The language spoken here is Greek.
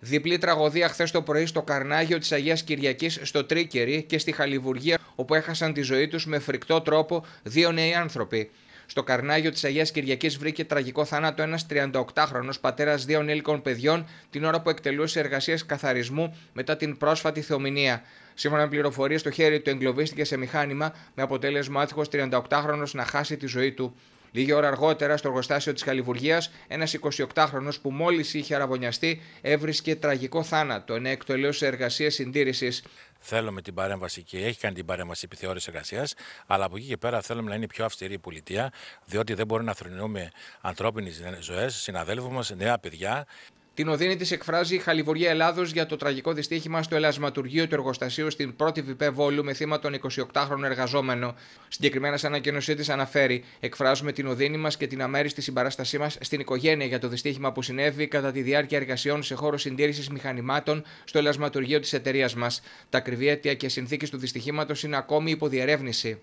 Διπλή τραγωδία χθες το πρωί στο Καρνάγιο της Αγίας Κυριακής στο Τρίκερι και στη Χαλιβουργία, όπου έχασαν τη ζωή τους με φρικτό τρόπο δύο νέοι άνθρωποι. Στο Καρνάγιο της Αγίας Κυριακής βρήκε τραγικό θάνατο ένας 38χρονο πατέρας δύο ενήλικων παιδιών την ώρα που εκτελούσε εργασίες καθαρισμού μετά την πρόσφατη θεομηνία. Σύμφωνα με πληροφορίες, το χέρι του εγκλωβίστηκε σε μηχάνημα με αποτέλεσμα ο 38 38χρονο να χάσει τη ζωή του. Λίγη ώρα αργότερα, στο εργοστάσιο της χαλιβουργιας ενα ένα 28χρονο που μόλις είχε αραβωνιαστεί έβρισκε τραγικό θάνατο ενώ εκτελέωσε εργασίας συντήρησης. Θέλουμε την παρέμβαση και έχει κάνει την παρέμβαση επιθεώρησης εργασίας, αλλά από εκεί και πέρα θέλουμε να είναι πιο αυστηρή η πολιτεία, διότι δεν μπορούμε να θρυνούμε ανθρώπινες ζωές, συναδέλφους μας, νέα παιδιά. Την οδύνη της εκφράζει η Χαλιβουργία Ελλάδος για το τραγικό δυστύχημα στο ελασματουργείο του εργοστασίου στην πρώτη Βιπέ Βόλου με θύμα τον 28χρονο εργαζόμενο. Συγκεκριμένα, σαν ανακοίνωσή της αναφέρει: Εκφράζουμε την οδύνη μας και την αμέριστη συμπαράστασή μας στην οικογένεια για το δυστύχημα που συνέβη κατά τη διάρκεια εργασιών σε χώρο συντήρησης μηχανημάτων στο ελασματουργείο της εταιρείας μας. Τα ακριβή αίτια και συνθήκες του δυστυχήματος είναι ακόμη υποδιερεύνηση.